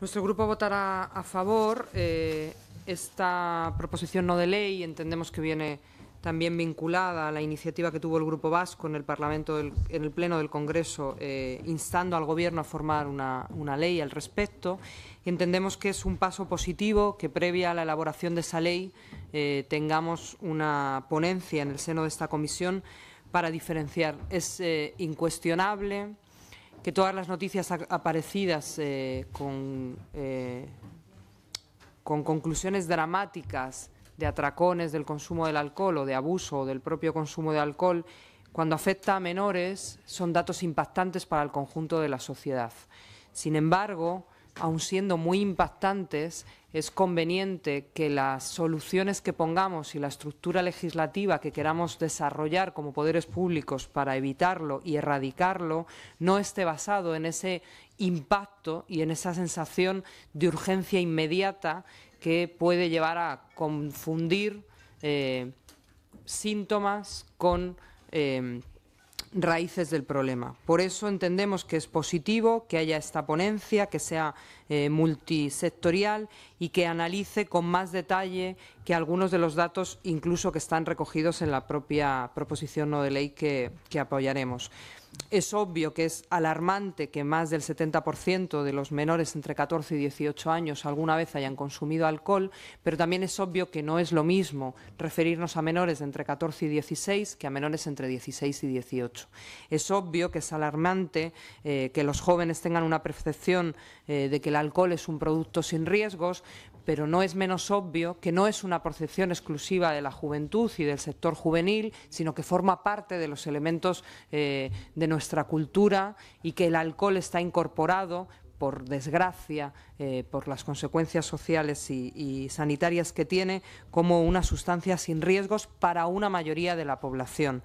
Nuestro grupo votará a favor eh, esta proposición no de ley. Entendemos que viene también vinculada a la iniciativa que tuvo el Grupo Vasco en el Parlamento, en el Pleno del Congreso, eh, instando al Gobierno a formar una, ley al respecto. Entendemos que es un paso positivo que, previa a la elaboración de esa ley, eh, tengamos una ponencia en el seno de esta comisión para diferenciar. Es incuestionable que todas las noticias aparecidas eh, eh, con, conclusiones dramáticas de atracones, del consumo del alcohol o de abuso del propio consumo de alcohol, cuando afecta a menores, son datos impactantes para el conjunto de la sociedad. Sin embargo, aun siendo muy impactantes, es conveniente que las soluciones que pongamos y la estructura legislativa que queramos desarrollar como poderes públicos para evitarlo y erradicarlo no esté basado en ese impacto y en esa sensación de urgencia inmediata que puede llevar a confundir eh, síntomas con... Eh, raíces del problema. Por eso entendemos que es positivo que haya esta ponencia, que sea eh, multisectorial y que analice con más detalle que algunos de los datos incluso que están recogidos en la propia proposición no de ley que apoyaremos. Es obvio que es alarmante que más del 70% de los menores entre 14 y 18 años alguna vez hayan consumido alcohol, pero también es obvio que no es lo mismo referirnos a menores entre 14 y 16 que a menores entre 16 y 18. Es obvio que es alarmante eh, que los jóvenes tengan una percepción eh, de que el alcohol es un producto sin riesgos, pero no es menos obvio que no es una percepción exclusiva de la juventud y del sector juvenil, sino que forma parte de los elementos eh, de nuestra cultura y que el alcohol está incorporado por desgracia, eh, por las consecuencias sociales y, y, sanitarias que tiene, como una sustancia sin riesgos para una mayoría de la población.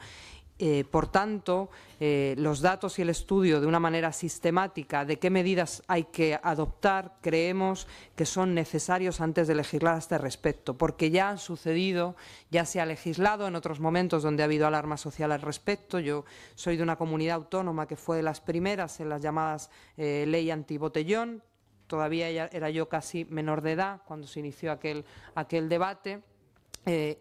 Eh, por tanto, eh, los datos y el estudio de una manera sistemática de qué medidas hay que adoptar creemos que son necesarios antes de legislar a este respecto, porque ya han sucedido, ya se ha legislado en otros momentos donde ha habido alarma social al respecto. Yo soy de una comunidad autónoma que fue de las primeras en las llamadas eh, ley antibotellón. Todavía era yo casi menor de edad cuando se inició aquel, aquel debate.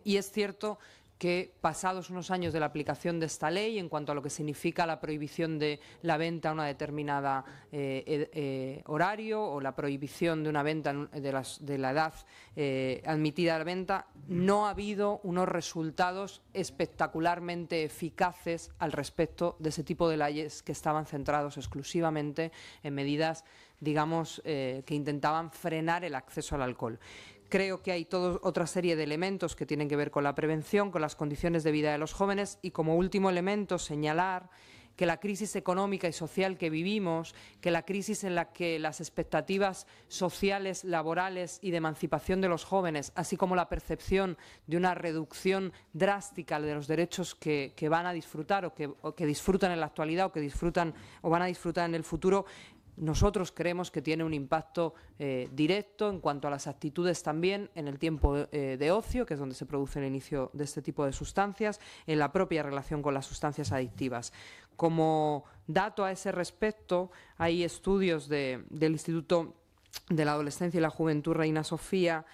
y es cierto que pasados unos años de la aplicación de esta ley, en cuanto a lo que significa la prohibición de la venta a una determinada eh, eh, horario o la prohibición de una venta de, la edad eh, admitida a la venta, no ha habido unos resultados espectacularmente eficaces al respecto de ese tipo de leyes que estaban centrados exclusivamente en medidas digamos, eh, que intentaban frenar el acceso al alcohol. Creo que hay toda otra serie de elementos que tienen que ver con la prevención, con las condiciones de vida de los jóvenes y como último elemento señalar que la crisis económica y social que vivimos, que la crisis en la que las expectativas sociales, laborales y de emancipación de los jóvenes, así como la percepción de una reducción drástica de los derechos que, van a disfrutar o que, o que, disfrutan en la actualidad o que disfrutan o van a disfrutar en el futuro, nosotros creemos que tiene un impacto eh, directo en cuanto a las actitudes también en el tiempo eh, de ocio, que es donde se produce el inicio de este tipo de sustancias, en la propia relación con las sustancias adictivas. Como dato a ese respecto, hay estudios del Instituto de la Adolescencia y la Juventud Reina Sofía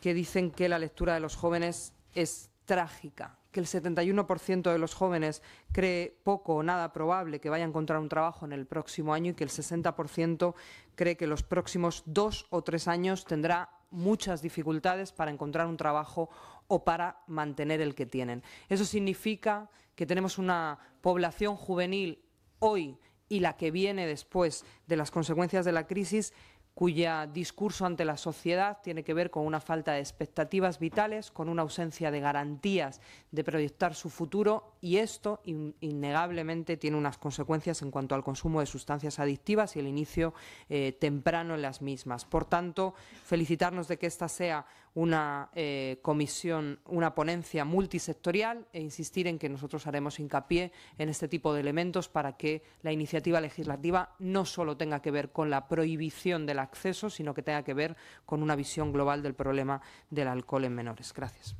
que dicen que la lectura de los jóvenes es trágica que el 71% de los jóvenes cree poco o nada probable que vaya a encontrar un trabajo en el próximo año y que el 60% cree que los próximos dos o tres años tendrá muchas dificultades para encontrar un trabajo o para mantener el que tienen. Eso significa que tenemos una población juvenil hoy y la que viene después de las consecuencias de la crisis, cuya discurso ante la sociedad tiene que ver con una falta de expectativas vitales, con una ausencia de garantías de proyectar su futuro y esto innegablemente tiene unas consecuencias en cuanto al consumo de sustancias adictivas y el inicio eh, temprano en las mismas. Por tanto, felicitarnos de que esta sea una eh, comisión, una ponencia multisectorial e insistir en que nosotros haremos hincapié en este tipo de elementos para que la iniciativa iniciativa legislativa no solo tenga que ver con la prohibición del acceso, sino que tenga que ver con una visión global del problema del alcohol en menores. Gracias.